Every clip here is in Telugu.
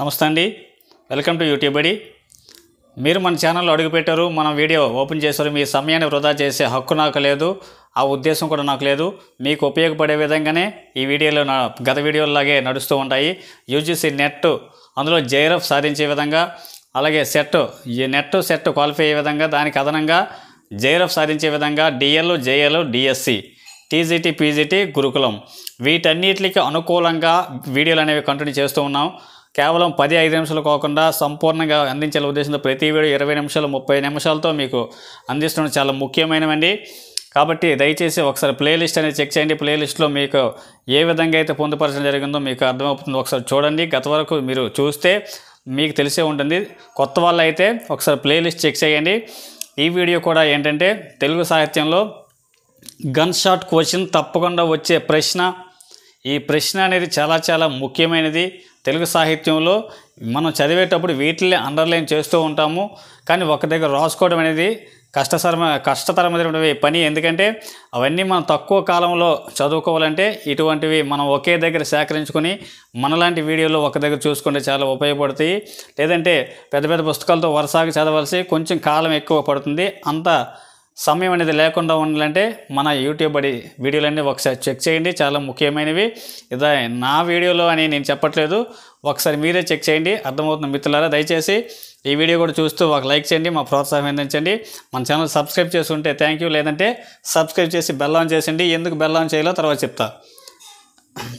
నమస్తే అండి వెల్కమ్ టు యూట్యూబ్ అడి మీరు మన ఛానల్లో అడుగుపెట్టారు మన వీడియో ఓపెన్ చేశారు మీ సమయాన్ని వృధా చేసే హక్కు నాకు లేదు ఆ ఉద్దేశం కూడా నాకు లేదు మీకు ఉపయోగపడే విధంగానే ఈ వీడియోలు నా గత వీడియోలాగే నడుస్తూ ఉంటాయి యూజీసీ నెట్ అందులో జైరఫ్ సాధించే విధంగా అలాగే సెట్ ఈ నెట్ సెట్ క్వాలిఫై అయ్యే విధంగా దానికి అదనంగా జైరఫ్ సాధించే విధంగా DL JL DSC TGT PGT గురుకులం వీటన్నిటికి అనుకూలంగా వీడియోలు అనేవి కంటిన్యూ చేస్తూ ఉన్నాం కేవలం పది ఐదు నిమిషాలు కాకుండా సంపూర్ణంగా అందించాల ఉద్దేశంతో ప్రతి వీడియో ఇరవై నిమిషాలు ముప్పై నిమిషాలతో మీకు అందిస్తున్న చాలా ముఖ్యమైనవండి కాబట్టి దయచేసి ఒకసారి ప్లేలిస్ట్ అనేది చెక్ చేయండి ప్లేలిస్ట్లో మీకు ఏ విధంగా అయితే పొందుపరచడం జరిగిందో మీకు అర్థమవుతుందో ఒకసారి చూడండి గత వరకు మీరు చూస్తే మీకు తెలిసే ఉంటుంది కొత్త వాళ్ళు అయితే ఒకసారి ప్లేలిస్ట్ చెక్ చేయండి ఈ వీడియో కూడా ఏంటంటే తెలుగు సాహిత్యంలో గన్ షాట్ క్వశ్చన్ తప్పకుండా వచ్చే ప్రశ్న ఈ ప్రశ్న అనేది చాలా చాలా ముఖ్యమైనది తెలుగు సాహిత్యంలో మనం చదివేటప్పుడు వీటిని అండర్లైన్ చేస్తూ ఉంటాము కానీ ఒక దగ్గర రాసుకోవడం అనేది కష్టసరమ కష్టతరమైనటువంటి పని ఎందుకంటే అవన్నీ మనం తక్కువ కాలంలో చదువుకోవాలంటే ఇటువంటివి మనం ఒకే దగ్గర సేకరించుకొని మనలాంటి వీడియోలు ఒక దగ్గర చూసుకుంటే చాలా ఉపయోగపడతాయి లేదంటే పెద్ద పెద్ద పుస్తకాలతో వరుసగా చదవాల్సి కొంచెం కాలం ఎక్కువ పడుతుంది అంత సమయం అనేది లేకుండా ఉండాలంటే మన యూట్యూబ్ అడి వీడియోలన్నీ ఒకసారి చెక్ చేయండి చాలా ముఖ్యమైనవి ఇదే నా వీడియోలో అని నేను చెప్పట్లేదు ఒకసారి మీరే చెక్ చేయండి అర్థమవుతున్న మిత్రులారా దయచేసి ఈ వీడియో కూడా చూస్తూ ఒక లైక్ చేయండి మా ప్రోత్సాహం అందించండి మన ఛానల్ సబ్స్క్రైబ్ చేసి ఉంటే థ్యాంక్ యూ లేదంటే సబ్స్క్రైబ్ చేసి బెల్ ఆన్ చేసండి ఎందుకు బెల్ ఆన్ చేయాలో తర్వాత చెప్తా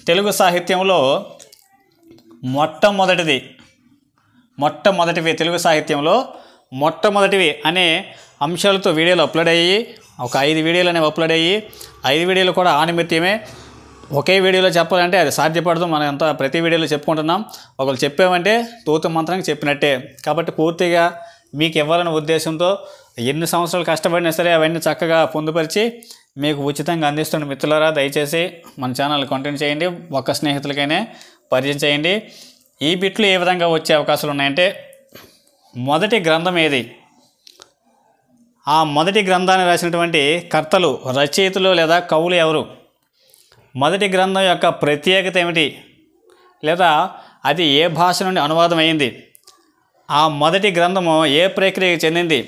తెలుగు సాహిత్యంలో మొట్టమొదటిది మొట్టమొదటివి తెలుగు సాహిత్యంలో మొట్టమొదటివి అనే అంశాలతో వీడియోలు అప్లోడ్ అయ్యి ఒక ఐదు వీడియోలు అనేవి అప్లోడ్ అయ్యి ఐదు వీడియోలు కూడా ఆనిమిత్యమే ఒకే వీడియోలో చెప్పాలంటే అది సాధ్యపడదు మనం ఎంత ప్రతి వీడియోలో చెప్పుకుంటున్నాం ఒకరు చెప్పామంటే తూతు మంత్రంగా చెప్పినట్టే కాబట్టి పూర్తిగా మీకు ఇవ్వాలనే ఉద్దేశంతో ఎన్ని సంవత్సరాలు కష్టపడినా సరే అవన్నీ చక్కగా పొందుపరిచి మీకు ఉచితంగా అందిస్తున్న మిత్రులరా దయచేసి మన ఛానల్ కంటెంట్ చేయండి ఒక్క స్నేహితులకైనా పరిచయం చేయండి ఈ బిట్లు ఏ విధంగా వచ్చే అవకాశాలు ఉన్నాయంటే మొదటి గ్రంథం ఏది ఆ మొదటి గ్రంథాన్ని రాసినటువంటి కర్తలు రచయితలు లేదా కవులు ఎవరు మొదటి గ్రంథం యొక్క ప్రత్యేకత ఏమిటి లేదా అది ఏ భాష నుండి అనువాదం అయింది ఆ మొదటి గ్రంథము ఏ ప్రక్రియకు చెందింది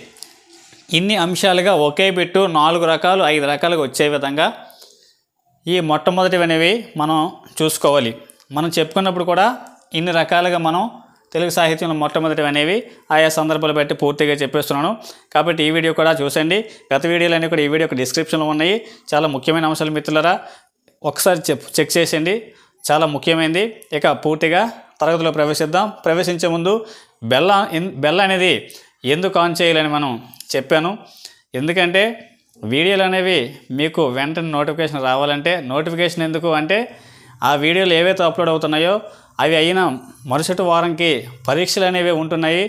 ఇన్ని అంశాలుగా ఒకే పెట్టు నాలుగు రకాలు ఐదు రకాలుగా వచ్చే విధంగా ఈ మొట్టమొదటివనేవి మనం చూసుకోవాలి మనం చెప్పుకున్నప్పుడు కూడా ఇన్ని రకాలుగా మనం తెలుగు సాహిత్యంలో మొట్టమొదటి అనేవి ఆయా సందర్భాలు బట్టి పూర్తిగా చెప్పేస్తున్నాను కాబట్టి ఈ వీడియో కూడా చూసండి గత వీడియోలన్నీ కూడా ఈ వీడియో డిస్క్రిప్షన్లో ఉన్నాయి చాలా ముఖ్యమైన అంశాలు మిత్రులరా ఒకసారి చెక్ చేసేయండి చాలా ముఖ్యమైనది ఇక పూర్తిగా తరగతిలో ప్రవేశిద్దాం ప్రవేశించే ముందు బెల్ల బెల్ల అనేది ఎందుకు ఆన్ చేయాలని మనం చెప్పాను ఎందుకంటే వీడియోలు అనేవి మీకు వెంటనే నోటిఫికేషన్ రావాలంటే నోటిఫికేషన్ ఎందుకు అంటే ఆ వీడియోలు ఏవైతే అప్లోడ్ అవుతున్నాయో అవి అయినా మరుసటి వారంకి పరీక్షలు అనేవి ఉంటున్నాయి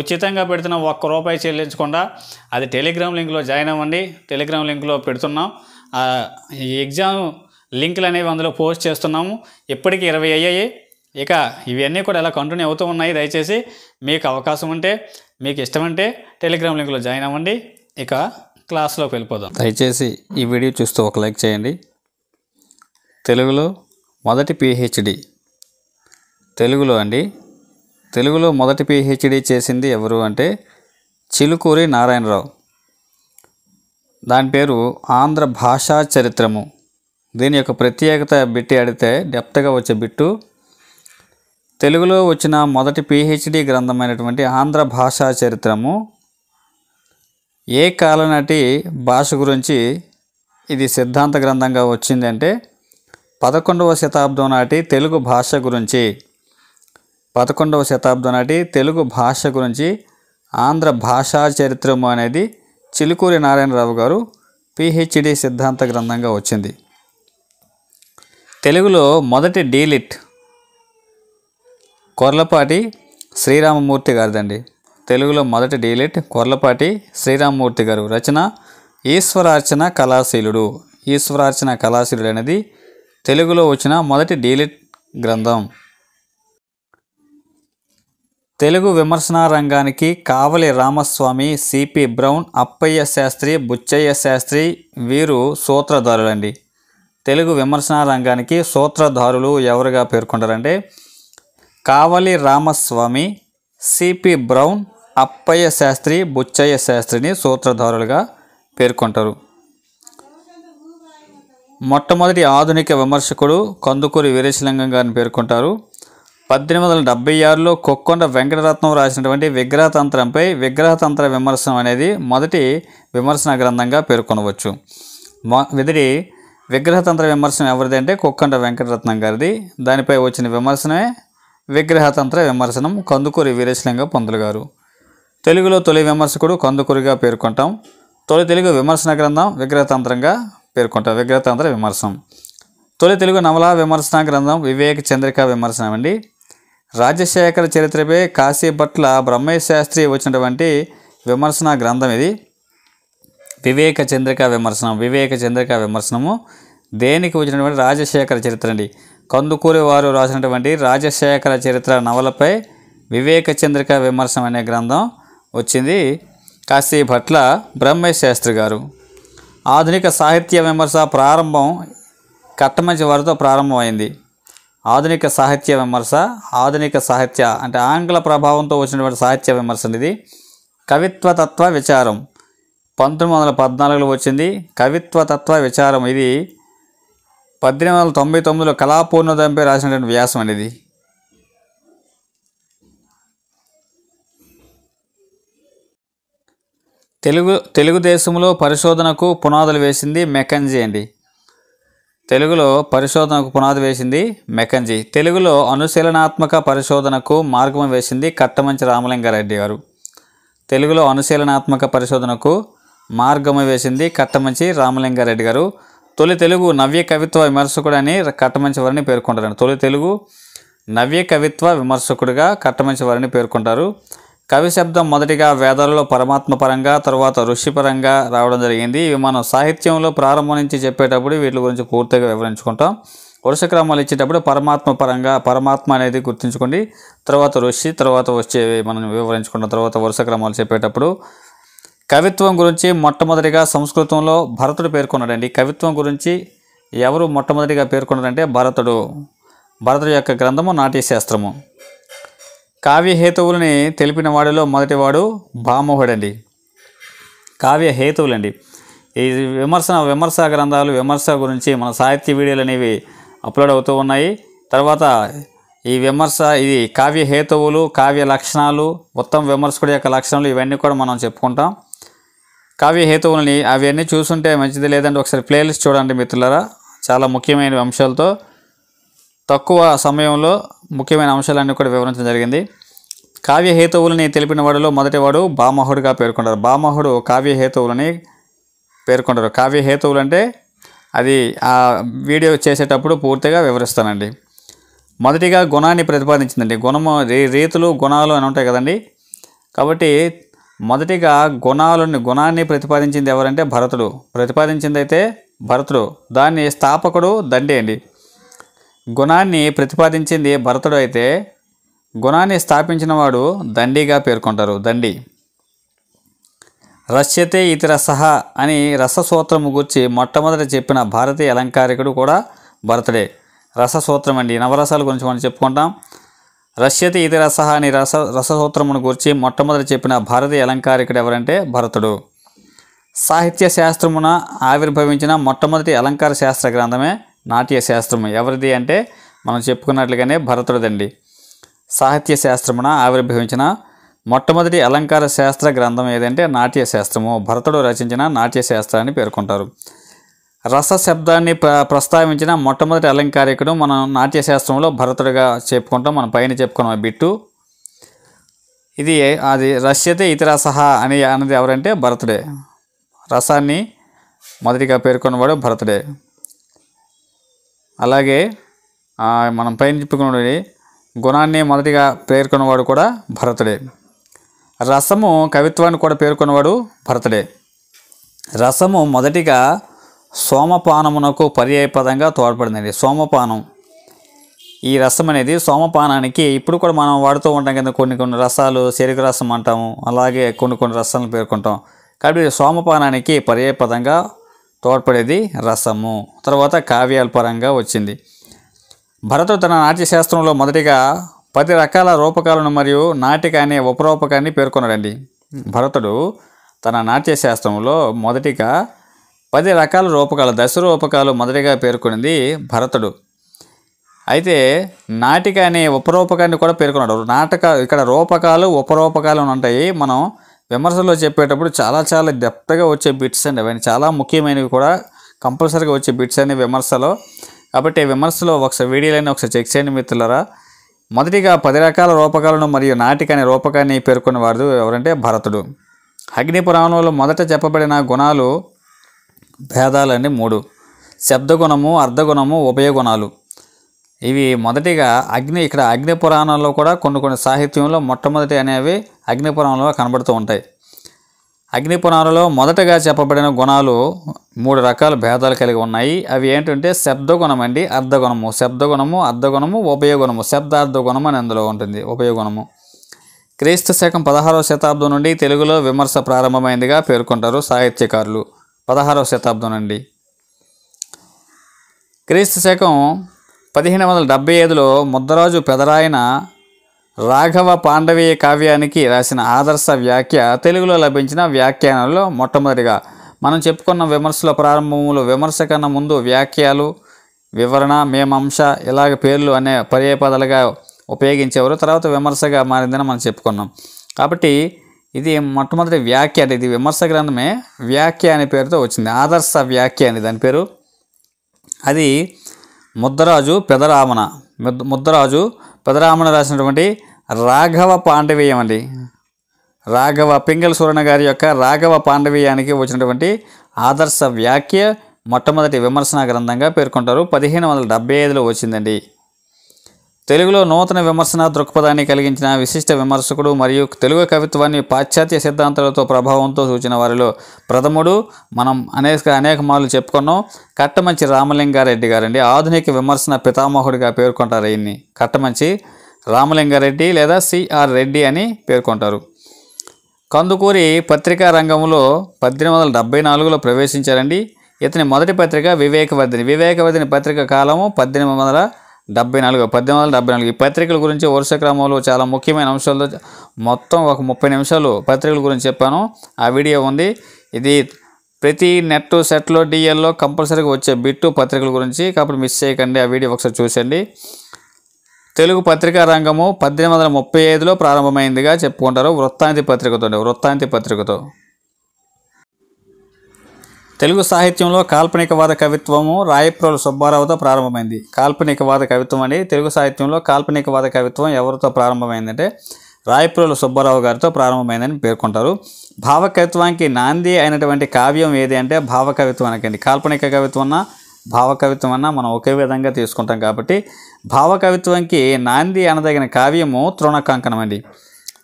ఉచితంగా పెడుతున్న ఒక్క రూపాయి చెల్లించకుండా అది టెలిగ్రామ్ లింక్లో జాయిన్ అవ్వండి టెలిగ్రామ్ లింక్లో పెడుతున్నాం ఈ ఎగ్జామ్ లింకులు అనేవి అందులో పోస్ట్ చేస్తున్నాము ఇప్పటికి ఇరవై అయ్యాయి ఇక ఇవన్నీ కూడా ఇలా కంటిన్యూ అవుతూ ఉన్నాయి దయచేసి మీకు అవకాశం ఉంటే మీకు ఇష్టమంటే టెలిగ్రామ్ లింక్లో జాయిన్ అవ్వండి ఇక క్లాస్లోకి వెళ్ళిపోదాం దయచేసి ఈ వీడియో చూస్తూ ఒక లైక్ చేయండి తెలుగులో మొదటి పిహెచ్డి తెలుగులో అండి తెలుగులో మొదటి పిహెచ్డి చేసింది ఎవరు అంటే చిలుకూరి నారాయణరావు దాని పేరు ఆంధ్ర భాషా చరిత్రము దీని యొక్క ప్రత్యేకత బిట్టి అడిగితే డెప్త్గా వచ్చే బిట్టు తెలుగులో వచ్చిన మొదటి పిహెచ్డి గ్రంథమైనటువంటి ఆంధ్ర భాషా చరిత్రము ఏ కాలనాటి భాష గురించి ఇది సిద్ధాంత గ్రంథంగా వచ్చిందంటే పదకొండవ శతాబ్దం నాటి తెలుగు భాష గురించి పదకొండవ శతాబ్దం నాటి తెలుగు భాష గురించి ఆంధ్ర భాషా చరిత్రము అనేది చిలుకూరి నారాయణరావు గారు పిహెచ్డి సిద్ధాంత గ్రంథంగా వచ్చింది తెలుగులో మొదటి డీలిట్ కొర్లపాటి శ్రీరామమూర్తి గారిదండి తెలుగులో మొదటి డీలిట్ కొర్లపాటి శ్రీరామమూర్తి గారు రచన ఈశ్వరార్చన కళాశీలుడు ఈశ్వరార్చన కళాశీలుడు అనేది తెలుగులో వచ్చిన మొదటి డీలిట్ గ్రంథం తెలుగు విమర్శనా రంగానికి కావలి రామస్వామి సిపి బ్రౌన్ అప్పయ్య శాస్త్రి బుచ్చయ్య శాస్త్రి వీరు సూత్రధారులండి తెలుగు విమర్శనా రంగానికి సూత్రధారులు ఎవరుగా పేర్కొంటారంటే కావలి రామస్వామి సిపి బ్రౌన్ అప్పయ్య శాస్త్రి బుచ్చయ్య శాస్త్రిని సూత్రధారులుగా పేర్కొంటారు మొట్టమొదటి ఆధునిక విమర్శకుడు కందుకూరి వీరేశలింగం గారిని పేర్కొంటారు పద్దెనిమిది వందల డెబ్బై ఆరులో కొక్కొండ వెంకటరత్నం రాసినటువంటి విగ్రహతంత్రంపై విగ్రహతంత్ర విమర్శనం అనేది మొదటి విమర్శన గ్రంథంగా పేర్కొనవచ్చు విదిరి విగ్రహతంత్ర విమర్శనం ఎవరిది అంటే కొక్కొండ వెంకటరత్నం గారిది దానిపై వచ్చిన విమర్శనమే విగ్రహతంత్ర విమర్శనం కందుకూరి వీరేశలింగ పొందులు గారు తెలుగులో తొలి విమర్శకుడు కందుకూరిగా పేర్కొంటాం తొలి తెలుగు విమర్శన గ్రంథం విగ్రహతంత్రంగా పేర్కొంటాం విగ్రహతంత్ర విమర్శనం తొలి తెలుగు నవలా విమర్శన గ్రంథం వివేక చంద్రిక విమర్శనం అండి రాజశేఖర చరిత్రపై కాశీభట్ల బ్రహ్మయ్య శాస్త్రి వచ్చినటువంటి విమర్శన గ్రంథం ఇది వివేక చంద్రిక విమర్శనం వివేక చంద్రిక విమర్శనము దేనికి వచ్చినటువంటి రాజశేఖర చరిత్ర అండి కందుకూరి వారు రాసినటువంటి రాజశేఖర చరిత్ర నవలపై వివేక చంద్రిక విమర్శనం అనే గ్రంథం వచ్చింది కాశీభట్ల బ్రహ్మయ్య శాస్త్రి గారు ఆధునిక సాహిత్య విమర్శ ప్రారంభం కట్టమంచి వారితో ప్రారంభమైంది ఆధునిక సాహిత్య విమర్శ ఆధునిక సాహిత్య అంటే ఆంగ్ల ప్రభావంతో వచ్చినటువంటి సాహిత్య విమర్శ ఇది కవిత్వ తత్వ విచారం పంతొమ్మిది వందల పద్నాలుగులో వచ్చింది కవిత్వ తత్వ విచారం ఇది పద్దెనిమిది వందల తొంభై తొమ్మిదిలో కళాపూర్ణదంపై రాసినటువంటి వ్యాసం అనేది తెలుగు తెలుగుదేశంలో పరిశోధనకు పునాదులు వేసింది మెకంజీ అండి తెలుగులో పరిశోధనకు పునాది వేసింది మెకంజీ తెలుగులో అనుశీలనాత్మక పరిశోధనకు మార్గం వేసింది కట్టమంచి రామలింగారెడ్డి గారు తెలుగులో అనుశీలనాత్మక పరిశోధనకు మార్గం వేసింది కట్టమంచి రామలింగారెడ్డి గారు తొలి తెలుగు నవ్య కవిత్వ విమర్శకుడని కట్టమంచి వారిని పేర్కొంటారు తొలి తెలుగు నవ్య కవిత్వ విమర్శకుడిగా కట్టమంచి వారిని పేర్కొంటారు కవి శబ్దం మొదటిగా వేదాలలో పరమాత్మ పరంగా తర్వాత ఋషిపరంగా రావడం జరిగింది ఇవి మనం సాహిత్యంలో ప్రారంభం నుంచి చెప్పేటప్పుడు వీటి గురించి పూర్తిగా వివరించుకుంటాం వరుస క్రమాలు ఇచ్చేటప్పుడు పరమాత్మ పరంగా పరమాత్మ అనేది గుర్తుంచుకోండి తర్వాత ఋషి తర్వాత వచ్చేవి మనం వివరించుకున్న తర్వాత వరుస క్రమాలు చెప్పేటప్పుడు కవిత్వం గురించి మొట్టమొదటిగా సంస్కృతంలో భరతుడు పేర్కొన్నాడండి కవిత్వం గురించి ఎవరు మొట్టమొదటిగా పేర్కొన్నాడంటే భరతుడు భరతుడు యొక్క గ్రంథము నాట్యశాస్త్రము కావ్యహేతువులని తెలిపిన వాడిలో మొదటివాడు భామోహుడండి కావ్యహేతువులండి ఈ విమర్శ విమర్శ గ్రంథాలు విమర్శ గురించి మన సాహిత్య వీడియోలు అనేవి అప్లోడ్ అవుతూ ఉన్నాయి తర్వాత ఈ విమర్శ ఇది కావ్యహేతువులు కావ్య లక్షణాలు ఉత్తమ విమర్శకుడి యొక్క లక్షణాలు ఇవన్నీ కూడా మనం చెప్పుకుంటాం కావ్యహేతువులని అవన్నీ చూసుంటే మంచిది లేదంటే ఒకసారి ప్లేలిస్ట్ చూడండి మిత్రులరా చాలా ముఖ్యమైన అంశాలతో తక్కువ సమయంలో ముఖ్యమైన అంశాలన్నీ కూడా వివరించడం జరిగింది కావ్య హేతువులని తెలిపిన వాడులో మొదటివాడు బామహుడుగా పేర్కొంటారు బామహుడు కావ్య హేతువులని పేర్కొంటారు కావ్య హేతువులు అంటే అది ఆ వీడియో చేసేటప్పుడు పూర్తిగా వివరిస్తానండి మొదటిగా గుణాన్ని ప్రతిపాదించిందండి గుణము రీతులు గుణాలు అని ఉంటాయి కదండి కాబట్టి మొదటిగా గుణాలని గుణాన్ని ప్రతిపాదించింది ఎవరంటే భరతుడు ప్రతిపాదించింది అయితే భరతుడు దాన్ని స్థాపకుడు దండి అండి గుణాన్ని ప్రతిపాదించింది భరతుడు అయితే గుణాన్ని స్థాపించినవాడు దండిగా పేర్కొంటారు దండి రష్యతే ఇతర సహ అని రససూత్రము గురించి మొట్టమొదట చెప్పిన భారతీయ అలంకారికుడు కూడా భరతుడే రససూత్రం అండి నవరసాల గురించి మనం చెప్పుకుంటాం రష్యతే ఇతర సహ అని రస రససూత్రమును గురించి మొట్టమొదటి చెప్పిన భారతీయ అలంకారికుడు ఎవరంటే భరతుడు సాహిత్య శాస్త్రమున ఆవిర్భవించిన మొట్టమొదటి అలంకార శాస్త్ర గ్రంథమే నాట్య శాస్త్రము ఎవరిది అంటే మనం చెప్పుకున్నట్లుగానే భరతుడిదండి సాహిత్య శాస్త్రమున ఆవిర్భవించిన మొట్టమొదటి అలంకార శాస్త్ర గ్రంథం ఏదంటే నాట్య శాస్త్రము భరతుడు రచించిన నాట్య శాస్త్రాన్ని పేర్కొంటారు రస శబ్దాన్ని ప్ర ప్రస్తావించిన మొట్టమొదటి అలంకారికుడు మనం నాట్య శాస్త్రంలో భరతుడిగా చెప్పుకుంటాం మనం పైన చెప్పుకున్నాం బిట్టు ఇది అది రష్యతే ఇతిరసహ అని అన్నది ఎవరంటే భరతుడే రసాన్ని మొదటిగా పేర్కొన్నవాడు భరతుడే అలాగే మనం పైన చెప్పుకున్నది గుణాన్ని మొదటిగా పేర్కొన్నవాడు కూడా భరతుడే రసము కవిత్వాన్ని కూడా పేర్కొన్నవాడు భరతుడే రసము మొదటిగా సోమపానమునకు పర్యాయపదంగా తోడ్పడిందండి సోమపానం ఈ రసం అనేది సోమపానానికి ఇప్పుడు కూడా మనం వాడుతూ ఉంటాం కదా కొన్ని కొన్ని రసాలు చెరుకు రసం అంటాము అలాగే కొన్ని కొన్ని రసాలను పేర్కొంటాం కాబట్టి సోమపానానికి పర్యాయపదంగా తోడ్పడేది రసము తర్వాత కావ్యాల పరంగా వచ్చింది భరతుడు తన నాట్యశాస్త్రంలో మొదటిగా పది రకాల రూపకాలను మరియు నాటిక అనే ఉపరూపకాన్ని పేర్కొన్నాడండి భరతుడు తన నాట్యశాస్త్రంలో మొదటిగా పది రకాల రూపకాలు దశ రూపకాలు మొదటిగా పేర్కొనింది భరతుడు అయితే నాటిక అనే ఉపరూపకాన్ని కూడా పేర్కొన్నాడు నాటక ఇక్కడ రూపకాలు ఉపరూపకాలు ఉంటాయి మనం విమర్శలో చెప్పేటప్పుడు చాలా చాలా డెప్త్గా వచ్చే బిట్స్ అండి అవన్నీ చాలా ముఖ్యమైనవి కూడా కంపల్సరీగా వచ్చే బిట్స్ అనే విమర్శలో కాబట్టి విమర్శలో ఒకసారి వీడియోలైనా ఒకసారి చెక్ చేయండి మిత్రులరా మొదటిగా పది రకాల రూపకాలను మరియు నాటికనే రూపకాన్ని వారు ఎవరంటే భరతుడు అగ్ని పురాణంలో మొదట చెప్పబడిన గుణాలు భేదాలు అండి మూడు శబ్దగుణము అర్ధగుణము ఉభయగుణాలు ఇవి మొదటిగా అగ్ని ఇక్కడ అగ్ని పురాణంలో కూడా కొన్ని కొన్ని సాహిత్యంలో మొట్టమొదటి అనేవి అగ్ని పురాణంలో కనబడుతూ ఉంటాయి అగ్ని పురాణంలో మొదటగా చెప్పబడిన గుణాలు మూడు రకాల భేదాలు కలిగి ఉన్నాయి అవి ఏంటంటే శబ్దగుణం అండి అర్ధగుణము శబ్దగుణము అర్ధగుణము ఉపయోగుణము శబ్దార్థగుణం అని అందులో ఉంటుంది ఉపయోగుణము క్రీస్తు శకం పదహారవ శతాబ్దం నుండి తెలుగులో విమర్శ ప్రారంభమైందిగా పేర్కొంటారు సాహిత్యకారులు పదహారవ శతాబ్దం నుండి క్రీస్తు శకం పదిహేను వందల డెబ్బై ఐదులో ముద్దరాజు పెదరాయన రాఘవ పాండవీయ కావ్యానికి రాసిన ఆదర్శ వ్యాఖ్య తెలుగులో లభించిన వ్యాఖ్యానంలో మొట్టమొదటిగా మనం చెప్పుకున్న విమర్శల ప్రారంభంలో విమర్శ కన్నా ముందు వ్యాఖ్యలు వివరణ మేమంశ ఇలాగ పేర్లు అనే పర్యపదాలుగా ఉపయోగించేవారు తర్వాత విమర్శగా మారిందని మనం చెప్పుకున్నాం కాబట్టి ఇది మొట్టమొదటి వ్యాఖ్య అంటే ఇది విమర్శ గ్రంథమే వ్యాఖ్య అనే పేరుతో వచ్చింది ఆదర్శ వ్యాఖ్య అని దాని పేరు అది ముద్దరాజు పెదరామణ ముద్దరాజు పెదరామణ రాసినటువంటి రాఘవ పాండవీయం అండి రాఘవ పింగల సూరణ గారి యొక్క రాఘవ పాండవీయానికి వచ్చినటువంటి ఆదర్శ వ్యాఖ్య మొట్టమొదటి విమర్శన గ్రంథంగా పేర్కొంటారు పదిహేను వందల డెబ్బై ఐదులో వచ్చిందండి తెలుగులో నూతన విమర్శన దృక్పథాన్ని కలిగించిన విశిష్ట విమర్శకుడు మరియు తెలుగు కవిత్వాన్ని పాశ్చాత్య సిద్ధాంతాలతో ప్రభావంతో సూచిన వారిలో ప్రథముడు మనం అనేక అనేక మార్లు చెప్పుకున్నాం కట్టమంచి రామలింగారెడ్డి గారండి ఆధునిక విమర్శన పితామహుడిగా పేర్కొంటారు ఈయన్ని కట్టమంచి రామలింగారెడ్డి లేదా సిఆర్ రెడ్డి అని పేర్కొంటారు కందుకూరి పత్రికా రంగంలో పద్దెనిమిది వందల డెబ్బై నాలుగులో ప్రవేశించారండి ఇతని మొదటి పత్రిక వివేకవర్ధిని వివేకవర్ధిని పత్రిక కాలము పద్దెనిమిది వందల డెబ్బై నాలుగు పద్దెనిమిది వందల డెబ్బై నాలుగు ఈ పత్రికల గురించి వరుస క్రమంలో చాలా ముఖ్యమైన అంశాలతో మొత్తం ఒక ముప్పై నిమిషాలు పత్రికల గురించి చెప్పాను ఆ వీడియో ఉంది ఇది ప్రతి నెట్ సెట్లో డిఎల్లో కంపల్సరీగా వచ్చే బిట్టు పత్రికల గురించి కాబట్టి మిస్ చేయకండి ఆ వీడియో ఒకసారి చూసండి తెలుగు పత్రికా రంగము పద్దెనిమిది వందల ముప్పై ఐదులో ప్రారంభమైందిగా చెప్పుకుంటారు వృత్తాంతి పత్రికతో వృత్తాంతి పత్రికతో తెలుగు సాహిత్యంలో కాల్పనికవాద కవిత్వము రాయప్రోలు సుబ్బారావుతో ప్రారంభమైంది కాల్పనికవాద కవిత్వం అని తెలుగు సాహిత్యంలో కాల్పనికవాద కవిత్వం ఎవరితో ప్రారంభమైందంటే రాయప్రోలు సుబ్బారావు గారితో ప్రారంభమైందని పేర్కొంటారు భావకవిత్వానికి నాంది అయినటువంటి కావ్యం ఏది అంటే భావకవిత్వం అనకండి కాల్పనిక కవిత్వం భావకవిత్వం అన్న మనం ఒకే విధంగా తీసుకుంటాం కాబట్టి భావకవిత్వంకి నాంది అనదగిన కావ్యము తృణకంకణం అండి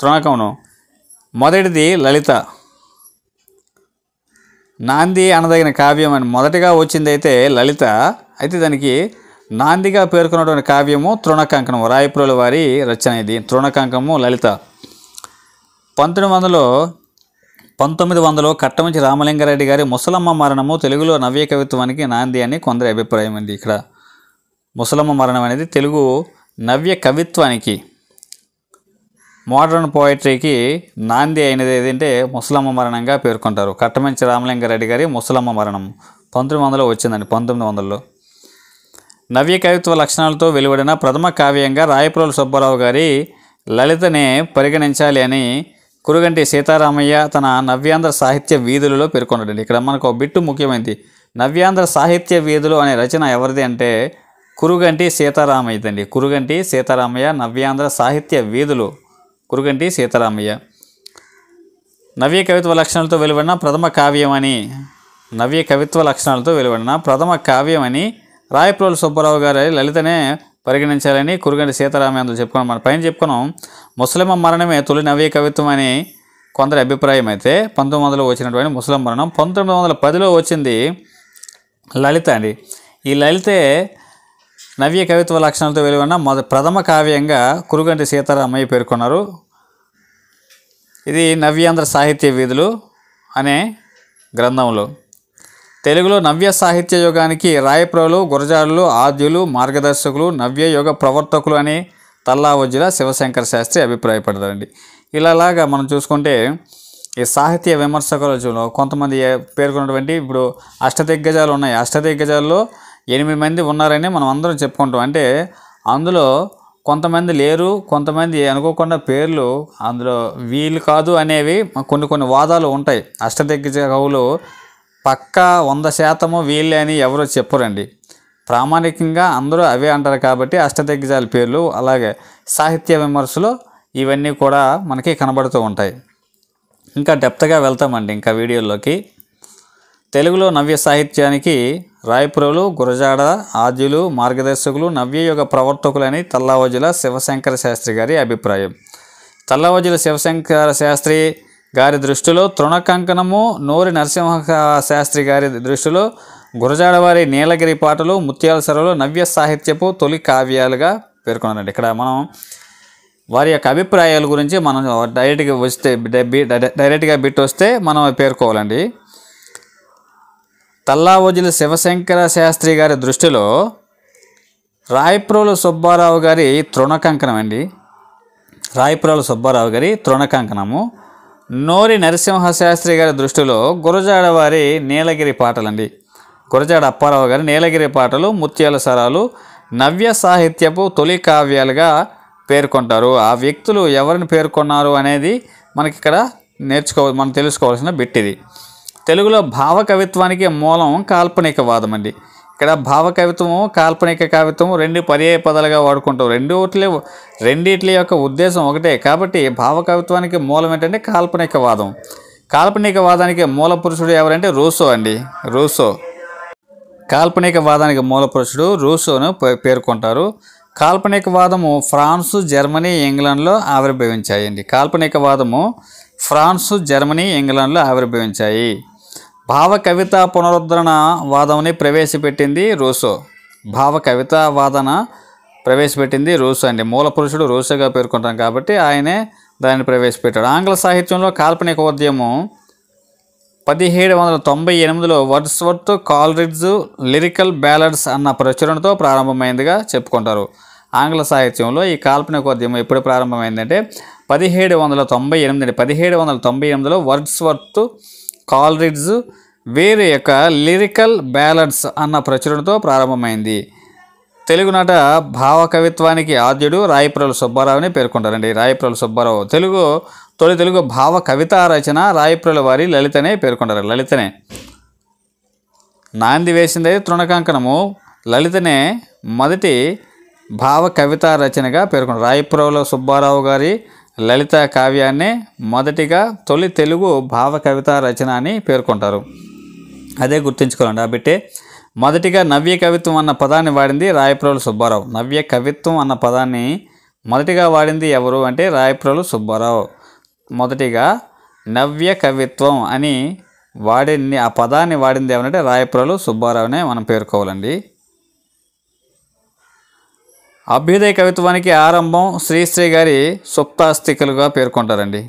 తృణకవనం మొదటిది లలిత నాంది అనదగిన కావ్యం అని మొదటగా అయితే లలిత అయితే దానికి నాందిగా పేర్కొన్నటువంటి కావ్యము తృణకంకణము రాయప్రోల వారి రచన ఇది తృణకంకము లలిత పంతొమ్మిది వందలో పంతొమ్మిది వందలో కట్టమంచి రామలింగారెడ్డి గారి ముసలమ్మ మరణము తెలుగులో నవ్య కవిత్వానికి నాంది అని కొందరి అభిప్రాయం ఉంది ఇక్కడ ముసలమ్మ మరణం అనేది తెలుగు నవ్య కవిత్వానికి మోడర్న్ పోయిటరీకి నాంది అయినది ఏదంటే ముసలమ్మ మరణంగా పేర్కొంటారు కట్టమంచి రామలింగారెడ్డి గారి ముసలమ్మ మరణం పంతొమ్మిది వందలు వచ్చిందండి పంతొమ్మిది వందల్లో నవ్య కవిత్వ లక్షణాలతో వెలువడిన ప్రథమ కావ్యంగా రాయపురోలు సుబ్బారావు గారి లలితనే పరిగణించాలి అని కురుగంటి సీతారామయ్య తన నవ్యాంధ్ర సాహిత్య వీధులలో పేర్కొన్నాడండి ఇక్కడ మనకు ఒక బిట్టు ముఖ్యమైనది నవ్యాంధ్ర సాహిత్య వీధులు అనే రచన ఎవరిది అంటే కురుగంటి సీతారామయ్యదండి కురుగంటి సీతారామయ్య నవ్యాంధ్ర సాహిత్య వీధులు కురుగంటి సీతారామయ్య నవ్య కవిత్వ లక్షణాలతో వెలువడిన ప్రథమ కావ్యం అని నవ్య కవిత్వ లక్షణాలతో వెలువడిన ప్రథమ కావ్యం అని రాయప్రోలు సుబ్బారావు గారి లలితనే పరిగణించాలని కురుగంటి సీతారామయ్య చెప్పుకున్నాం మనం పైన చెప్పుకున్నాం ముస్లిం మరణమే తొలి నవ్య కవిత్వం అని కొందరి అభిప్రాయం అయితే పంతొమ్మిది వందలు వచ్చినటువంటి ముస్లిం మరణం పంతొమ్మిది వందల పదిలో వచ్చింది లలిత అండి ఈ లలితే నవ్య కవిత్వ లక్షణాలతో వెలువడిన మొద ప్రథమ కావ్యంగా కురుగంటి సీతారామయ్య పేర్కొన్నారు ఇది నవ్యాంధ్ర సాహిత్య వీధులు అనే గ్రంథంలో తెలుగులో నవ్య సాహిత్య యుగానికి రాయప్రవులు గురజారులు ఆద్యులు మార్గదర్శకులు నవ్య యుగ ప్రవర్తకులు అని తల్లావజుల శివశంకర శాస్త్రి అభిప్రాయపడతారండి ఇలాగా మనం చూసుకుంటే ఈ సాహిత్య విమర్శకుల కొంతమంది పేర్కొన్నటువంటి ఇప్పుడు అష్టదిగ్గజాలు ఉన్నాయి అష్టదిగ్గజాల్లో ఎనిమిది మంది ఉన్నారని మనం అందరం చెప్పుకుంటాం అంటే అందులో కొంతమంది లేరు కొంతమంది అనుకోకుండా పేర్లు అందులో వీళ్ళు కాదు అనేవి కొన్ని కొన్ని వాదాలు ఉంటాయి అష్టదిగ్గజ కవులు పక్కా వంద శాతము వీళ్ళే అని ఎవరో చెప్పరండి ప్రామాణికంగా అందరూ అవే అంటారు కాబట్టి అష్టదిగ్గజాల పేర్లు అలాగే సాహిత్య విమర్శలు ఇవన్నీ కూడా మనకి కనబడుతూ ఉంటాయి ఇంకా డెప్త్గా వెళ్తామండి ఇంకా వీడియోలోకి తెలుగులో నవ్య సాహిత్యానికి రాయపురలు గురజాడ ఆద్యులు మార్గదర్శకులు నవ్యయుగ ప్రవర్తకులని తల్లావజుల శివశంకర శాస్త్రి గారి అభిప్రాయం తల్లవజుల శివశంకర శాస్త్రి గారి దృష్టిలో తృణకంకణము నోరి నరసింహ శాస్త్రి గారి దృష్టిలో గురజాడవారి నీలగిరి పాటలు ముత్యాల సరలు నవ్య సాహిత్యపు తొలి కావ్యాలుగా పేర్కొన్నారండి ఇక్కడ మనం వారి యొక్క అభిప్రాయాల గురించి మనం డైరెక్ట్గా వస్తే డైరెక్ట్గా బిట్ వస్తే మనం పేర్కోవాలండి తల్లావోజిల శివశంకర శాస్త్రి గారి దృష్టిలో రాయప్రోలు సుబ్బారావు గారి తృణకంకణం అండి రాయప్రోలు సుబ్బారావు గారి తృణకంకణము నోరి నరసింహ శాస్త్రి గారి దృష్టిలో గురజాడవారి నీలగిరి పాటలండి గురజాడ అప్పారావు గారి నీలగిరి పాటలు ముత్యాల సరాలు నవ్య సాహిత్యపు తొలి కావ్యాలుగా పేర్కొంటారు ఆ వ్యక్తులు ఎవరిని పేర్కొన్నారు అనేది మనకి ఇక్కడ నేర్చుకో మనం తెలుసుకోవాల్సిన బిట్టిది తెలుగులో భావ కవిత్వానికి మూలం అండి ఇక్కడ భావ కవిత్వము కాల్పనిక కవిత్వము రెండు పర్యాయ పదాలుగా వాడుకుంటాం రెండిట్లే రెండిట్ల యొక్క ఉద్దేశం ఒకటే కాబట్టి భావ కవిత్వానికి మూలం ఏంటంటే కాల్పనిక వాదం కాల్పనిక వాదానికి మూల పురుషుడు ఎవరంటే రూసో అండి రూసో కాల్పనిక వాదానికి మూల పురుషుడు రూసోను పేర్కొంటారు కాల్పనిక వాదము ఫ్రాన్సు జర్మనీ ఇంగ్లాండ్లో ఆవిర్భవించాయండి వాదము ఫ్రాన్సు జర్మనీ ఇంగ్లాండ్లో ఆవిర్భవించాయి భావ కవిత పునరుద్ధరణ వాదంని ప్రవేశపెట్టింది రోసో భావ కవిత వాదన ప్రవేశపెట్టింది రూసో అండి మూల పురుషుడు రూసుగా పేర్కొంటాం కాబట్టి ఆయనే దాన్ని ప్రవేశపెట్టాడు ఆంగ్ల సాహిత్యంలో కాల్పనిక ఉద్యమం పదిహేడు వందల తొంభై ఎనిమిదిలో వర్డ్స్వర్త్ కాల్రిడ్జ్ లిరికల్ బ్యాలర్స్ అన్న ప్రచురణతో ప్రారంభమైందిగా చెప్పుకుంటారు ఆంగ్ల సాహిత్యంలో ఈ కాల్పనికోద్యమం ఎప్పుడు ప్రారంభమైందంటే పదిహేడు వందల తొంభై ఎనిమిది అండి పదిహేడు వందల తొంభై ఎనిమిదిలో వర్డ్స్వర్త్ కాల్రిడ్జ్ వీరి యొక్క లిరికల్ బ్యాలడ్స్ అన్న ప్రచురణతో ప్రారంభమైంది తెలుగు భావ కవిత్వానికి ఆద్యుడు రాయప్రలు సుబ్బారావుని పేర్కొంటారండి రాయప్రలు సుబ్బారావు తెలుగు తొలి తెలుగు భావ కవితా రచన రాయప్రలు వారి లలితనే పేర్కొంటారు లలితనే నాంది వేసింది తృణకాంకణము లలితనే మొదటి భావ కవిత రచనగా పేర్కొంటారు రాయప్రవుల సుబ్బారావు గారి లలిత కావ్యాన్ని మొదటిగా తొలి తెలుగు భావ కవిత రచన అని పేర్కొంటారు అదే గుర్తుంచుకోవాలండి కాబట్టి మొదటిగా నవ్య కవిత్వం అన్న పదాన్ని వాడింది రాయప్రోలు సుబ్బారావు నవ్య కవిత్వం అన్న పదాన్ని మొదటిగా వాడింది ఎవరు అంటే రాయప్రోలు సుబ్బారావు మొదటిగా నవ్య కవిత్వం అని వాడి ఆ పదాన్ని వాడింది ఏమంటే రాయప్రోలు సుబ్బారావునే మనం పేర్కోవాలండి అభ్యుదయ కవిత్వానికి ఆరంభం శ్రీశ్రీ గారి సుప్తాస్తికలుగా పేర్కొంటారండి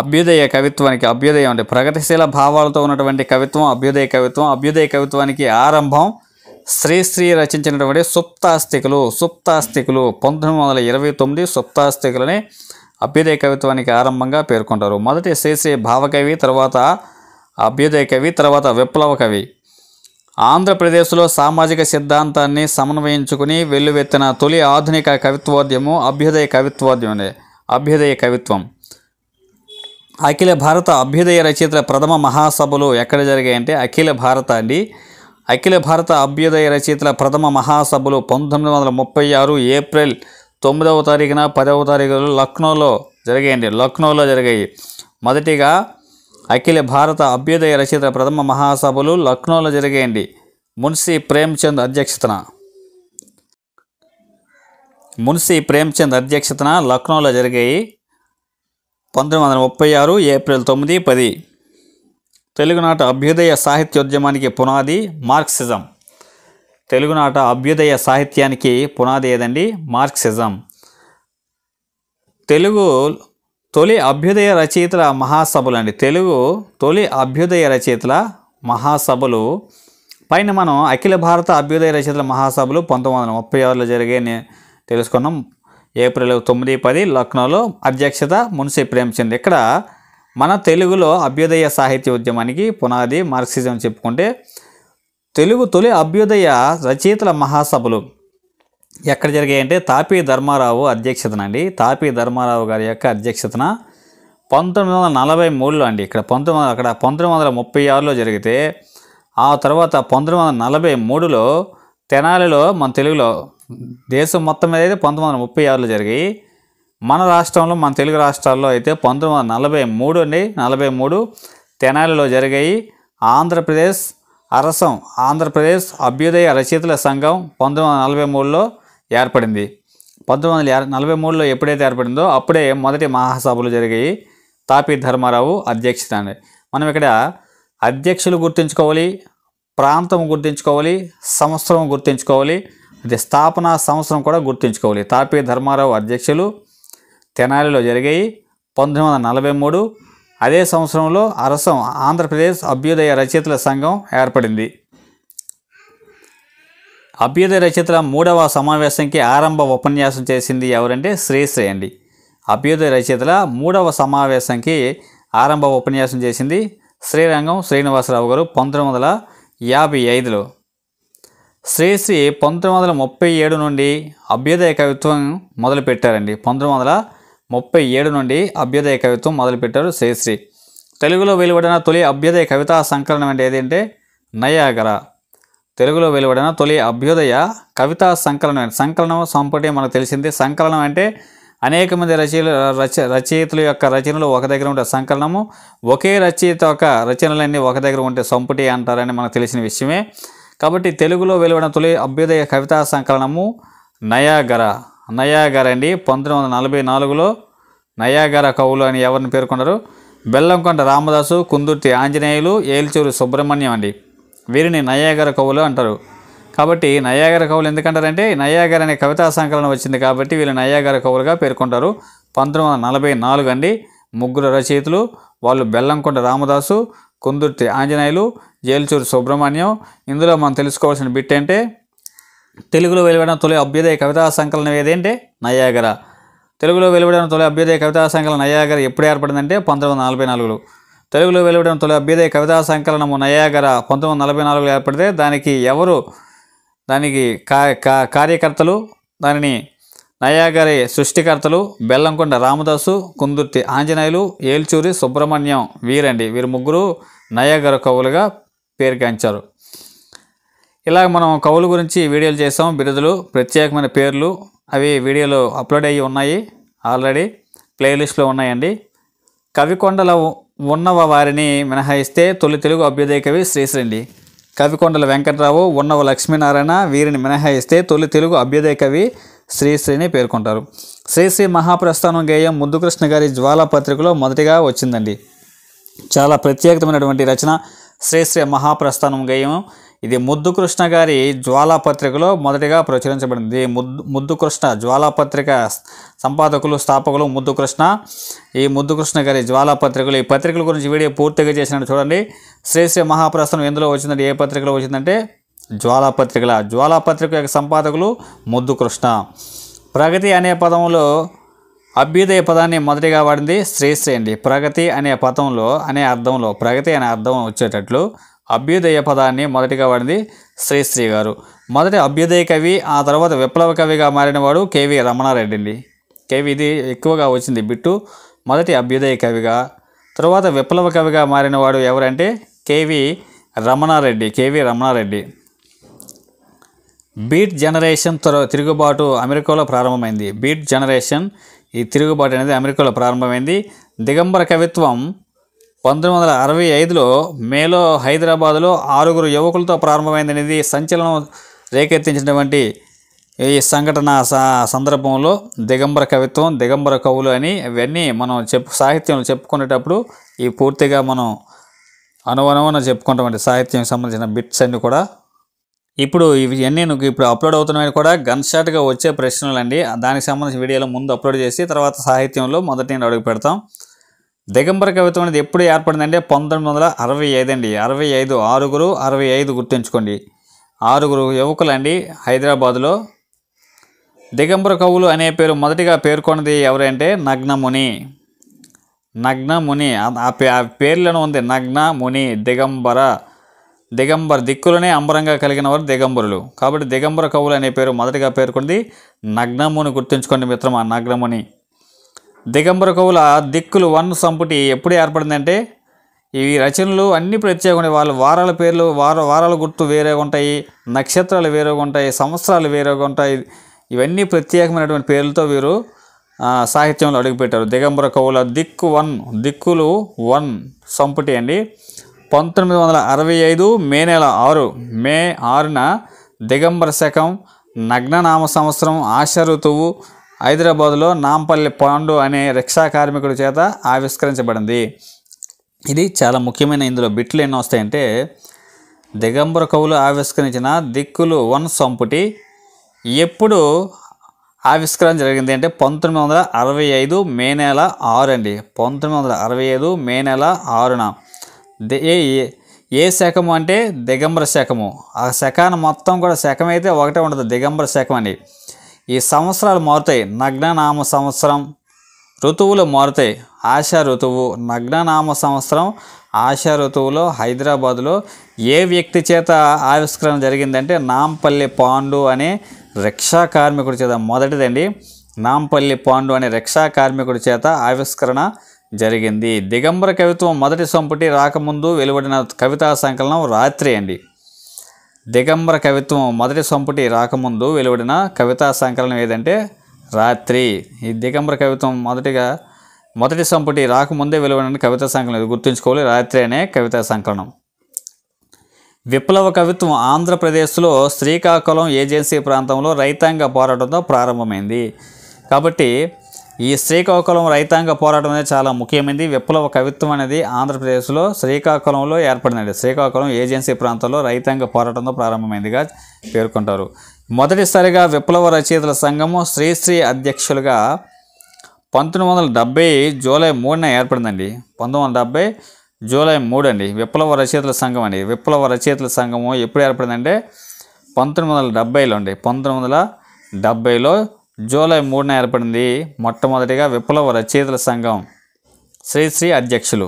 అభ్యుదయ కవిత్వానికి అభ్యుదయం అంటే ప్రగతిశీల భావాలతో ఉన్నటువంటి కవిత్వం అభ్యుదయ కవిత్వం అభ్యుదయ కవిత్వానికి ఆరంభం శ్రీశ్రీ రచించినటువంటి సుప్తాస్తికులు సుప్తాస్తికులు పంతొమ్మిది వందల ఇరవై తొమ్మిది సుప్తాస్తికులని అభ్యుదయ కవిత్వానికి ఆరంభంగా పేర్కొంటారు మొదటి శ్రీశ్రీ భావకవి తర్వాత అభ్యుదయ కవి తర్వాత విప్లవ కవి ఆంధ్రప్రదేశ్లో సామాజిక సిద్ధాంతాన్ని సమన్వయించుకుని వెల్లువెత్తిన తొలి ఆధునిక కవిత్వోద్యము అభ్యుదయ కవిత్వోద్యమే అభ్యుదయ కవిత్వం అఖిల భారత అభ్యుదయ రచయితల ప్రథమ మహాసభలు ఎక్కడ జరిగాయంటే అఖిల భారత అండి అఖిల భారత అభ్యుదయ రచయితల ప్రథమ మహాసభలు పంతొమ్మిది వందల ముప్పై ఆరు ఏప్రిల్ తొమ్మిదవ తారీఖున పదవ తారీఖులో లక్నోలో జరిగాయండి లక్నోలో జరిగాయి మొదటిగా అఖిల భారత అభ్యుదయ రచయితల ప్రథమ మహాసభలు లక్నోలో జరిగేయండి మున్సీ ప్రేమ్చంద్ అధ్యక్షతన మున్సీ ప్రేమ్చంద్ అధ్యక్షతన లక్నోలో జరిగాయి పంతొమ్మిది వందల ముప్పై ఆరు ఏప్రిల్ తొమ్మిది పది తెలుగునాట అభ్యుదయ సాహిత్యోద్యమానికి పునాది మార్క్సిజం తెలుగునాట అభ్యుదయ సాహిత్యానికి పునాది ఏదండి మార్క్సిజం తెలుగు తొలి అభ్యుదయ రచయితల మహాసభలు అండి తెలుగు తొలి అభ్యుదయ రచయితల మహాసభలు పైన మనం అఖిల భారత అభ్యుదయ రచయితల మహాసభలు పంతొమ్మిది వందల ముప్పై ఆరులో జరిగే తెలుసుకున్నాం ఏప్రిల్ తొమ్మిది పది లక్నోలో అధ్యక్షత మున్సి ప్రేమ్చంద్ ఇక్కడ మన తెలుగులో అభ్యుదయ సాహిత్య ఉద్యమానికి పునాది మార్క్సిజం చెప్పుకుంటే తెలుగు తొలి అభ్యుదయ రచయితల మహాసభలు ఎక్కడ జరిగాయి అంటే తాపీ ధర్మారావు అధ్యక్షతన అండి తాపీ ధర్మారావు గారి యొక్క అధ్యక్షతన పంతొమ్మిది వందల నలభై మూడులో అండి ఇక్కడ పంతొమ్మిది అక్కడ పంతొమ్మిది వందల ముప్పై ఆరులో జరిగితే ఆ తర్వాత పంతొమ్మిది వందల నలభై మూడులో తెనాలిలో మన తెలుగులో దేశం మొత్తం మీద అయితే పంతొమ్మిది వందల ముప్పై ఆరులో జరిగాయి మన రాష్ట్రంలో మన తెలుగు రాష్ట్రాల్లో అయితే పంతొమ్మిది వందల నలభై మూడు అండి నలభై మూడు తెనాలిలో జరిగాయి ఆంధ్రప్రదేశ్ అరసం ఆంధ్రప్రదేశ్ అభ్యుదయ రచయితల సంఘం పంతొమ్మిది వందల నలభై మూడులో ఏర్పడింది పంతొమ్మిది వందల నలభై మూడులో ఎప్పుడైతే ఏర్పడిందో అప్పుడే మొదటి మహాసభలు జరిగాయి తాపి ధర్మారావు అధ్యక్షత మనం ఇక్కడ అధ్యక్షులు గుర్తుంచుకోవాలి ప్రాంతం గుర్తుంచుకోవాలి సంవత్సరం గుర్తుంచుకోవాలి అది స్థాపన సంవత్సరం కూడా గుర్తుంచుకోవాలి తాపి ధర్మారావు అధ్యక్షులు తెనాలిలో జరిగాయి పంతొమ్మిది వందల నలభై మూడు అదే సంవత్సరంలో అరసం ఆంధ్రప్రదేశ్ అభ్యుదయ రచయితల సంఘం ఏర్పడింది అభ్యుదయ రచయితల మూడవ సమావేశంకి ఆరంభ ఉపన్యాసం చేసింది ఎవరంటే శ్రీశ్రీ అండి అభ్యుదయ రచయితల మూడవ సమావేశంకి ఆరంభ ఉపన్యాసం చేసింది శ్రీరంగం శ్రీనివాసరావు గారు పంతొమ్మిది వందల యాభై ఐదులో శ్రీశ్రీ పంతొమ్మిది వందల ముప్పై ఏడు నుండి అభ్యుదయ కవిత్వం మొదలుపెట్టారండి పంతొమ్మిది వందల ముప్పై ఏడు నుండి అభ్యుదయ కవిత్వం మొదలుపెట్టారు శ్రీశ్రీ తెలుగులో వెలువడిన తొలి అభ్యుదయ కవితా సంకలనం అంటే ఏదంటే నయాగర తెలుగులో వెలువడిన తొలి అభ్యుదయ కవితా సంకలనం సంకలనం సంపుటి మనకు తెలిసింది సంకలనం అంటే అనేక మంది రచయితలు రచ రచయితల యొక్క రచనలు ఒక దగ్గర ఉంటే సంకలనము ఒకే రచయిత యొక్క రచనలన్నీ ఒక దగ్గర ఉంటే సంపుటి అంటారని మనకు తెలిసిన విషయమే కాబట్టి తెలుగులో వెలువడిన తొలి అభ్యుదయ కవితా సంకలనము నయాగర నయాగర అండి పంతొమ్మిది వందల నలభై నాలుగులో నయాగర కవులు అని ఎవరిని పేర్కొన్నారు బెల్లంకొండ రామదాసు కుందుర్తి ఆంజనేయులు ఏల్చూరు సుబ్రహ్మణ్యం అండి వీరిని నయాగర కవులు అంటారు కాబట్టి నయాగర కవులు ఎందుకంటారంటే నయాగర్ అనే కవితా సంకలనం వచ్చింది కాబట్టి వీళ్ళు నయాగర కవులుగా పేర్కొంటారు పంతొమ్మిది వందల నలభై నాలుగు అండి ముగ్గురు రచయితలు వాళ్ళు బెల్లంకొండ రామదాసు కుందుర్తి ఆంజనేయులు జేల్చూరు సుబ్రహ్మణ్యం ఇందులో మనం తెలుసుకోవాల్సిన బిట్ అంటే తెలుగులో వెలువడిన తొలి అభ్యుదయ కవితా సంకలనం ఏదంటే నయాగర తెలుగులో వెలువడిన తొలి అభ్యుదయ కవితా సంకలనం నయాగర ఎప్పుడు ఏర్పడిందంటే పంతొమ్మిది వందల నలభై నాలుగులో తెలుగులో వెలువడిన తొలి అభ్యుదయ కవితా సంకలనము నయాగర పంతొమ్మిది వందల నలభై నాలుగులో ఏర్పడితే దానికి ఎవరు దానికి కార్యకర్తలు దానిని నయాగరి సృష్టికర్తలు బెల్లంకొండ రామదాసు కుందుర్తి ఆంజనేయులు ఏల్చూరి సుబ్రహ్మణ్యం వీరండి వీరు ముగ్గురు నయాగర కవులుగా పేరుగాంచారు ఇలా మనం కవుల గురించి వీడియోలు చేసాం బిరుదులు ప్రత్యేకమైన పేర్లు అవి వీడియోలు అప్లోడ్ అయ్యి ఉన్నాయి ఆల్రెడీ ప్లేలిస్ట్లో ఉన్నాయండి కవికొండల ఉన్నవ వారిని మినహాయిస్తే తొలి తెలుగు అభ్యుదయ కవి శ్రీశ్రండి కవికొండల వెంకట్రావు ఉన్నవ లక్ష్మీనారాయణ వీరిని మినహాయిస్తే తొలి తెలుగు అభ్యుదయ కవి శ్రీశ్రీని పేర్కొంటారు శ్రీశ్రీ మహాప్రస్థానం గేయం ముద్దుకృష్ణ గారి జ్వాల పత్రికలో మొదటిగా వచ్చిందండి చాలా ప్రత్యేకమైనటువంటి రచన శ్రీశ్రీ మహాప్రస్థానం గేయం ఇది ముద్దుకృష్ణ గారి జ్వాలాపత్రికలో మొదటిగా ప్రచురించబడింది ముద్దు ముద్దుకృష్ణ జ్వాలాపత్రిక సంపాదకులు స్థాపకులు ముద్దుకృష్ణ ఈ ముద్దుకృష్ణ గారి జ్వాలాపత్రికలు ఈ పత్రికల గురించి వీడియో పూర్తిగా చేసినట్టు చూడండి శ్రీశ్రీ మహాప్రస్థానం ఎందులో వచ్చిందంటే ఏ పత్రికలో వచ్చిందంటే జ్వాలాపత్రికల జ్వాలాపత్రిక యొక్క సంపాదకులు ముద్దుకృష్ణ ప్రగతి అనే పదంలో అభ్యుదయ పదాన్ని మొదటిగా వాడింది శ్రీశ్రీ అండి ప్రగతి అనే పదంలో అనే అర్థంలో ప్రగతి అనే అర్థం వచ్చేటట్లు అభ్యుదయ పదాన్ని మొదటిగా వాడింది శ్రీశ్రీ గారు మొదటి అభ్యుదయ కవి ఆ తర్వాత విప్లవ కవిగా మారినవాడు కేవి రమణారెడ్డి అండి కేవి ఇది ఎక్కువగా వచ్చింది బిట్టు మొదటి అభ్యుదయ కవిగా తర్వాత విప్లవ కవిగా మారినవాడు ఎవరంటే K V Ramana Reddy K V Ramana Reddy beat generation తిరుగుబాటు అమెరికాలో ప్రారంభమైంది బీట్ జనరేషన్ ఈ తిరుగుబాటు అనేది అమెరికాలో ప్రారంభమైంది దిగంబర కవిత్వం పంతొమ్మిది వందల అరవై ఐదులో మేలో హైదరాబాదులో ఆరుగురు యువకులతో ప్రారంభమైందనేది సంచలనం రేకెత్తించినటువంటి ఈ సంఘటన సందర్భంలో దిగంబర కవిత్వం దిగంబర కవులు అని ఇవన్నీ మనం చెప్పు సాహిత్యం చెప్పుకునేటప్పుడు ఈ పూర్తిగా మనం అనువనవన చెప్పుకున్నటువంటి సాహిత్యం సంబంధించిన బిట్స్ అన్నీ కూడా ఇప్పుడు ఇవన్నీ ఇప్పుడు అప్లోడ్ అవుతున్నవి కూడా గన్ షాట్గా వచ్చే ప్రశ్నలు అండి దానికి సంబంధించిన వీడియోలో ముందు అప్లోడ్ చేసి తర్వాత సాహిత్యంలో మొదటి నేను అడుగు పెడతాం దిగంబర కవిత్వం అనేది ఎప్పుడు ఏర్పడిందంటే పంతొమ్మిది వందల అరవై ఐదు అండి అరవై ఐదు ఆరుగురు అరవై ఐదు గుర్తుంచుకోండి ఆరుగురు యువకులండి హైదరాబాదులో దిగంబర కవులు అనే పేరు మొదటిగా పేర్కొన్నది ఎవరంటే నగ్నముని నగ్నముని ఆ పేర్లను ఉంది నగ్న ముని దిగంబర దిగంబర్ దిక్కులనే అంబరంగా కలిగిన వారు దిగంబరులు కాబట్టి దిగంబర కవులు అనే పేరు మొదటిగా పేర్కొంది నగ్నముని గుర్తుంచుకోండి మిత్రమా నగ్నముని దిగంబర కవుల దిక్కులు వన్ సంపుటి ఎప్పుడు ఏర్పడిందంటే ఈ రచనలు అన్నీ ప్రత్యేకమైన వాళ్ళ వారాల పేర్లు వార వారాల గుర్తు వేరేగా ఉంటాయి నక్షత్రాలు వేరేగా ఉంటాయి సంవత్సరాలు వేరేగా ఉంటాయి ఇవన్నీ ప్రత్యేకమైనటువంటి పేర్లతో వీరు సాహిత్యంలో అడుగుపెట్టారు దిగంబర కవుల దిక్కు వన్ దిక్కులు వన్ సంపుటి అండి పంతొమ్మిది వందల అరవై ఐదు మే నెల ఆరు మే ఆరున దిగంబర శకం నగ్ననామ సంవత్సరం ఆశ ఋతువు హైదరాబాదులో నాంపల్లి పాండు అనే రిక్షా కార్మికుడి చేత ఆవిష్కరించబడింది ఇది చాలా ముఖ్యమైన ఇందులో బిట్లు ఎన్ని వస్తాయంటే దిగంబర కవులు ఆవిష్కరించిన దిక్కులు వన్ సంపుటి ఎప్పుడు ఆవిష్కరణ జరిగింది అంటే పంతొమ్మిది వందల అరవై ఐదు మే నెల ఆరు అండి పంతొమ్మిది వందల అరవై ఐదు మే నెల ఆరున ఏ ఏ శకము అంటే దిగంబర శకము ఆ శకాన్ని మొత్తం కూడా శకం అయితే ఒకటే ఉండదు దిగంబర శకం అండి ఈ సంవత్సరాలు మారుతాయి నగ్ననామ సంవత్సరం ఋతువులు మారుతాయి ఆశా ఋతువు నగ్ననామ సంవత్సరం ఆశా ఋతువులో హైదరాబాదులో ఏ వ్యక్తి చేత ఆవిష్కరణ జరిగిందంటే నాంపల్లి పాండు అనే రిక్షా కార్మికుడి చేత మొదటిదండి నాంపల్లి పాండు అనే రిక్షా కార్మికుడి చేత ఆవిష్కరణ జరిగింది దిగంబర కవిత్వం మొదటి సంపుటి రాకముందు వెలువడిన కవితా సంకలనం రాత్రి అండి దిగంబర కవిత్వం మొదటి సంపుటి రాకముందు వెలువడిన కవితా సంకలనం ఏదంటే రాత్రి ఈ దిగంబర కవిత్వం మొదటిగా మొదటి సంపుటి రాకముందే వెలువడిన కవితా సంకలనం ఇది గుర్తుంచుకోవాలి రాత్రి అనే కవితా సంకలనం విప్లవ కవిత్వం ఆంధ్రప్రదేశ్లో శ్రీకాకుళం ఏజెన్సీ ప్రాంతంలో రైతాంగ పోరాటంతో ప్రారంభమైంది కాబట్టి ఈ శ్రీకాకుళం రైతాంగ పోరాటం అనేది చాలా ముఖ్యమైనది విప్లవ కవిత్వం అనేది ఆంధ్రప్రదేశ్లో శ్రీకాకుళంలో ఏర్పడినది శ్రీకాకుళం ఏజెన్సీ ప్రాంతంలో రైతాంగ పోరాటంతో ప్రారంభమైందిగా పేర్కొంటారు మొదటిసారిగా విప్లవ రచయితల సంఘము శ్రీశ్రీ అధ్యక్షులుగా పంతొమ్మిది వందల డెబ్బై జూలై మూడున ఏర్పడిందండి పంతొమ్మిది వందల డెబ్బై జూలై మూడు అండి విప్లవ రచయితల సంఘం అండి విప్లవ రచయితల సంఘము ఎప్పుడు ఏర్పడిందంటే పంతొమ్మిది వందల డెబ్బైలో అండి పంతొమ్మిది వందల డెబ్బైలో జూలై మూడున ఏర్పడింది మొట్టమొదటిగా విప్లవ రచయితల సంఘం శ్రీశ్రీ అధ్యక్షులు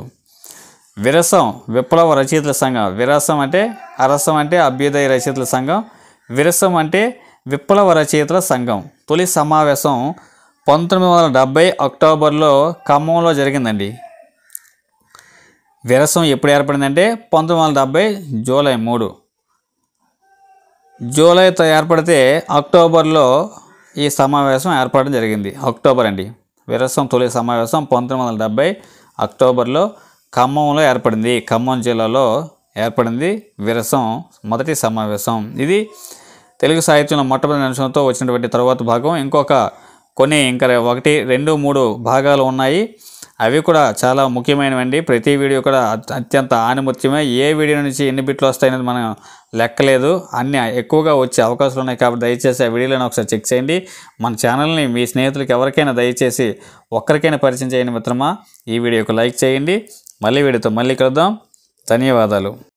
విరసం విప్లవ రచయితల సంఘం విరసం అంటే అరసం అంటే అభ్యుదయ రచయితల సంఘం విరసం అంటే విప్లవ రచయితల సంఘం తొలి సమావేశం పంతొమ్మిది వందల డెబ్బై అక్టోబర్లో ఖమ్మంలో జరిగిందండి విరసం ఎప్పుడు ఏర్పడిందంటే పంతొమ్మిది వందల డెబ్బై జూలై మూడు జూలైతో ఏర్పడితే అక్టోబర్లో ఈ సమావేశం ఏర్పడడం జరిగింది అక్టోబర్ అండి విరసం తొలి సమావేశం పంతొమ్మిది వందల డెబ్బై అక్టోబర్లో ఖమ్మంలో ఏర్పడింది ఖమ్మం జిల్లాలో ఏర్పడింది విరసం మొదటి సమావేశం ఇది తెలుగు సాహిత్యంలో మొట్టమొదటి అంశంతో వచ్చినటువంటి తర్వాత భాగం ఇంకొక కొన్ని ఇంకా ఒకటి రెండు మూడు భాగాలు ఉన్నాయి అవి కూడా చాలా ముఖ్యమైనవండి ప్రతి వీడియో కూడా అత్యంత ఆనిముత్యమే ఏ వీడియో నుంచి ఎన్ని బిట్లు వస్తాయనేది మనం లెక్కలేదు అన్ని ఎక్కువగా వచ్చే అవకాశాలు ఉన్నాయి కాబట్టి దయచేసి ఆ వీడియోలను ఒకసారి చెక్ చేయండి మన ఛానల్ని మీ స్నేహితులకు ఎవరికైనా దయచేసి ఒక్కరికైనా పరిచయం చేయండి మిత్రమా ఈ వీడియోకు లైక్ చేయండి మళ్ళీ వీడియోతో మళ్ళీ కలుద్దాం ధన్యవాదాలు